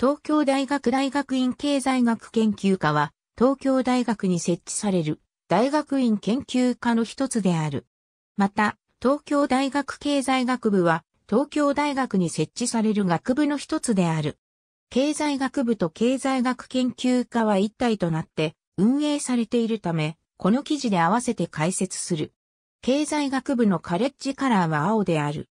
東京大学大学院経済学研究科は、東京大学に設置される大学院研究科の一つである。また、東京大学経済学部は、東京大学に設置される学部の一つである。経済学部と経済学研究科は一体となって運営されているため、この記事で合わせて解説する。経済学部のカレッジカラーは青である。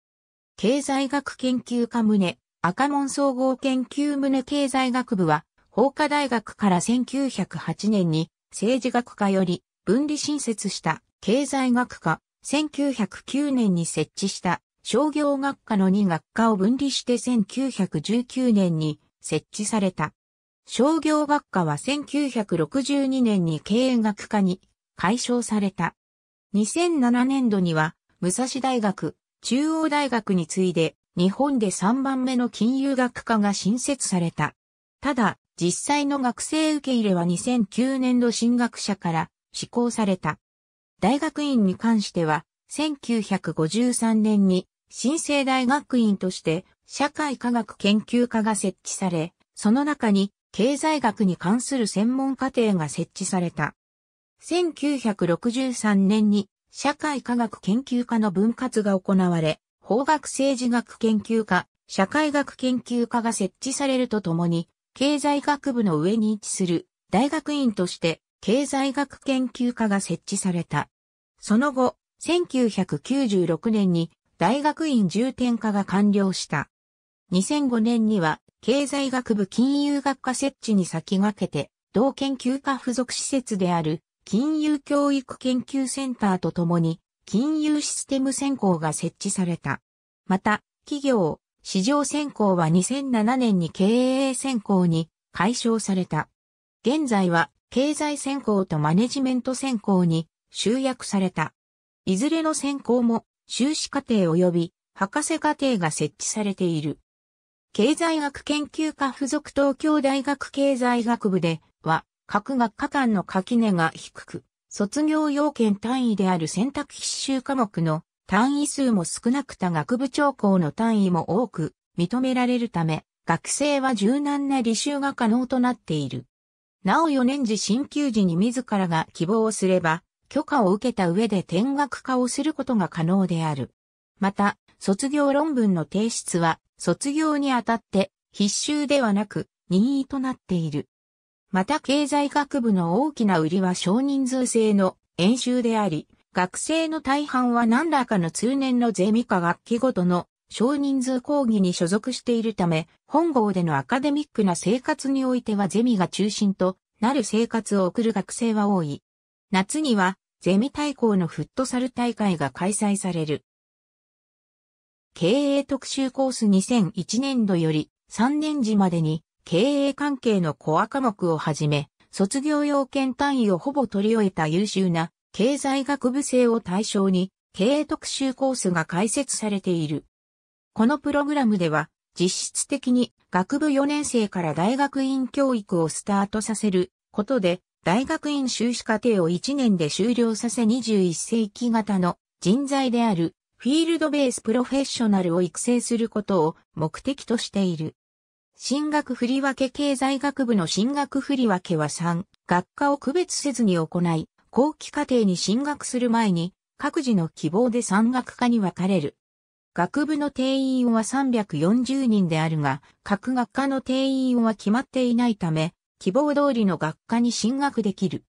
経済学研究科棟、赤門総合研究棟経済学部は、法科大学から1908年に政治学科より分離新設した経済学科、1909年に設置した商業学科の2学科を分離して1919年に設置された。商業学科は1962年に経営学科に解消された。2007年度には武蔵大学、中央大学に次いで日本で3番目の金融学科が新設された。ただ、実際の学生受け入れは2009年度進学者から施行された。大学院に関しては、1953年に新生大学院として社会科学研究科が設置され、その中に経済学に関する専門課程が設置された。1963年に社会科学研究科の分割が行われ、法学政治学研究科、社会学研究科が設置されるとともに、経済学部の上に位置する大学院として経済学研究科が設置された。その後、1996年に大学院重点化が完了した。2005年には経済学部金融学科設置に先駆けて、同研究科付属施設である金融教育研究センターとともに金融システム選考が設置された。また、企業、市場選考は2007年に経営選考に解消された。現在は経済選考とマネジメント選考に集約された。いずれの選考も修士課程及び博士課程が設置されている。経済学研究科附属東京大学経済学部では各学科間の垣根が低く、卒業要件単位である選択必修科目の単位数も少なくた学部長校の単位も多く認められるため、学生は柔軟な履修が可能となっている。なお4年次進級時に自らが希望をすれば、許可を受けた上で転学化をすることが可能である。また、卒業論文の提出は、卒業にあたって、必修ではなく、任意となっている。また経済学部の大きな売りは少人数制の演習であり、学生の大半は何らかの通年のゼミか学期ごとの少人数講義に所属しているため、本郷でのアカデミックな生活においてはゼミが中心となる生活を送る学生は多い。夏にはゼミ対抗のフットサル大会が開催される。経営特集コース2001年度より3年時までに経営関係のコア科目をはじめ、卒業要件単位をほぼ取り終えた優秀な経済学部生を対象に経営特集コースが開設されている。このプログラムでは実質的に学部4年生から大学院教育をスタートさせることで大学院修士課程を1年で終了させ21世紀型の人材であるフィールドベースプロフェッショナルを育成することを目的としている。進学振り分け経済学部の進学振り分けは3、学科を区別せずに行い、後期課程に進学する前に、各自の希望で山学科に分かれる。学部の定員は340人であるが、各学科の定員は決まっていないため、希望通りの学科に進学できる。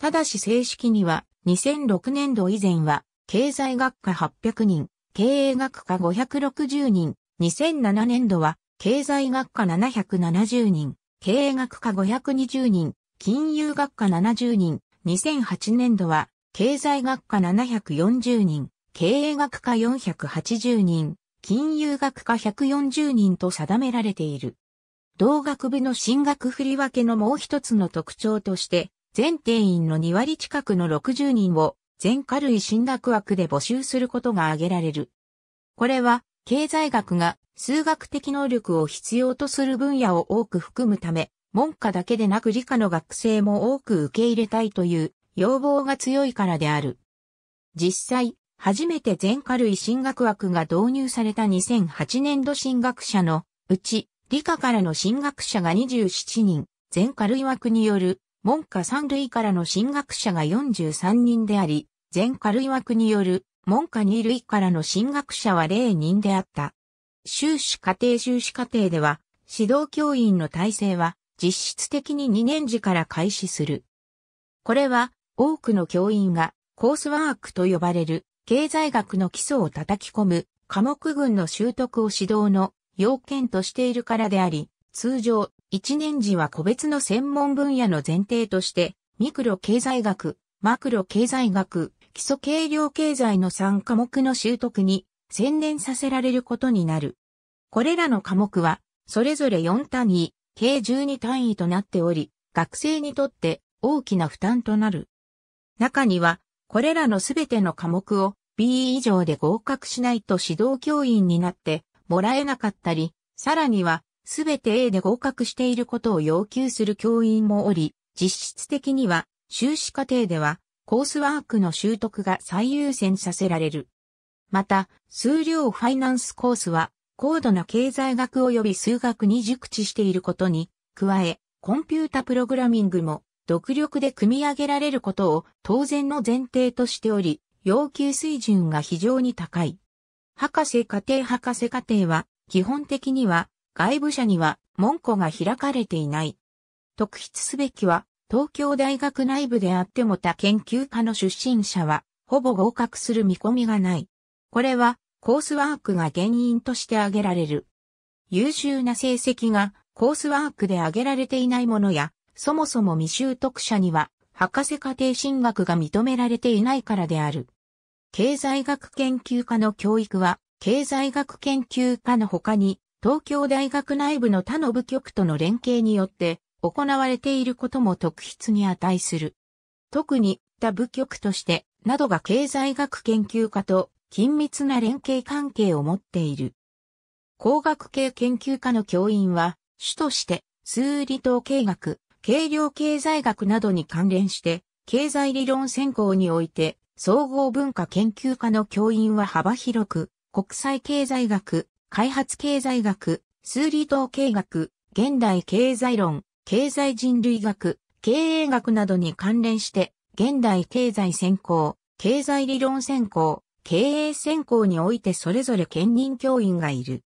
ただし正式には、2006年度以前は、経済学科800人、経営学科560人、2007年度は、経済学科770人、経営学科520人、金融学科70人、2008年度は、経済学科740人、経営学科480人、金融学科140人と定められている。同学部の進学振り分けのもう一つの特徴として、全定員の2割近くの60人を全科類進学枠で募集することが挙げられる。これは、経済学が数学的能力を必要とする分野を多く含むため、文科だけでなく理科の学生も多く受け入れたいという要望が強いからである。実際、初めて全科類進学枠が導入された2008年度進学者のうち、理科からの進学者が27人、全科類枠による文科3類からの進学者が43人であり、全科類枠による文科2類からの進学者は0人であった。修士課程修士課程では、指導教員の体制は実質的に2年時から開始する。これは多くの教員がコースワークと呼ばれる経済学の基礎を叩き込む科目群の習得を指導の要件としているからであり、通常1年時は個別の専門分野の前提としてミクロ経済学、マクロ経済学、基礎計量経済の3科目の習得に専念させられることになる。これらの科目は、それぞれ4単位、計12単位となっており、学生にとって大きな負担となる。中には、これらのすべての科目を B 以上で合格しないと指導教員になってもらえなかったり、さらには、すべて A で合格していることを要求する教員もおり、実質的には、修士課程では、コースワークの習得が最優先させられる。また、数量ファイナンスコースは、高度な経済学及び数学に熟知していることに、加え、コンピュータプログラミングも、独力で組み上げられることを当然の前提としており、要求水準が非常に高い。博士課程博士課程は、基本的には、外部者には門戸が開かれていない。特筆すべきは、東京大学内部であっても他研究科の出身者は、ほぼ合格する見込みがない。これはコースワークが原因として挙げられる。優秀な成績がコースワークで挙げられていないものや、そもそも未習得者には博士課程進学が認められていないからである。経済学研究科の教育は、経済学研究科の他に、東京大学内部の他の部局との連携によって行われていることも特筆に値する。特に他部局として、などが経済学研究科と緊密な連携関係を持っている。工学系研究科の教員は、主として、数理統計学、計量経済学などに関連して、経済理論専攻において、総合文化研究科の教員は幅広く、国際経済学、開発経済学、数理統計学、現代経済論、経済人類学、経営学などに関連して、現代経済専攻、経済理論専攻、経営専攻においてそれぞれ兼任教員がいる。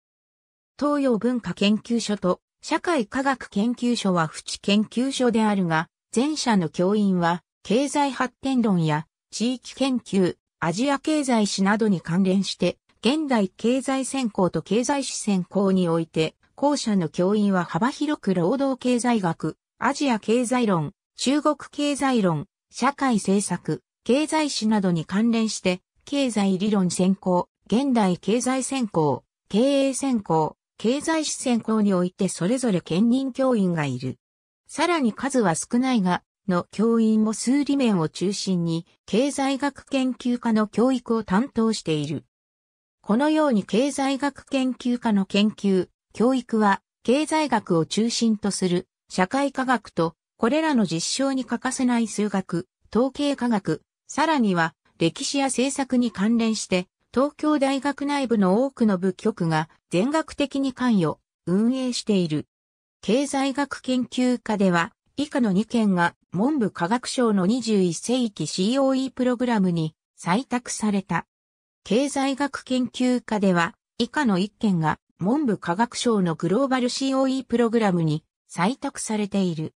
東洋文化研究所と社会科学研究所は知研究所であるが、前者の教員は経済発展論や地域研究、アジア経済史などに関連して、現代経済専攻と経済史専攻において、後者の教員は幅広く労働経済学、アジア経済論、中国経済論、社会政策、経済史などに関連して、経済理論専攻、現代経済専攻、経営専攻、経済史専攻においてそれぞれ兼任教員がいる。さらに数は少ないが、の教員も数理面を中心に経済学研究科の教育を担当している。このように経済学研究科の研究、教育は経済学を中心とする社会科学とこれらの実証に欠かせない数学、統計科学、さらには歴史や政策に関連して、東京大学内部の多くの部局が全学的に関与、運営している。経済学研究科では、以下の2件が文部科学省の21世紀 COE プログラムに採択された。経済学研究科では、以下の1件が文部科学省のグローバル COE プログラムに採択されている。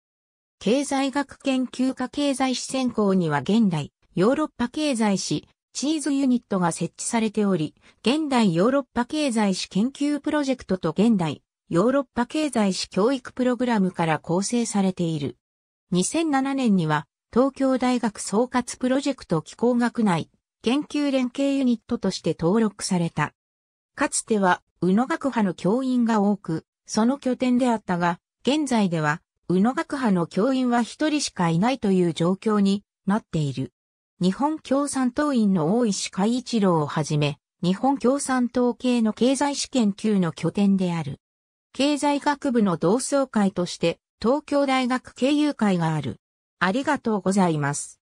経済学研究科経済史専攻には現代、ヨーロッパ経済史、チーズユニットが設置されており、現代ヨーロッパ経済史研究プロジェクトと現代ヨーロッパ経済史教育プログラムから構成されている。2007年には東京大学総括プロジェクト機構学内研究連携ユニットとして登録された。かつては宇野学派の教員が多く、その拠点であったが、現在では宇野学派の教員は一人しかいないという状況になっている。日本共産党員の大石海一郎をはじめ、日本共産党系の経済試験級の拠点である。経済学部の同窓会として、東京大学経由会がある。ありがとうございます。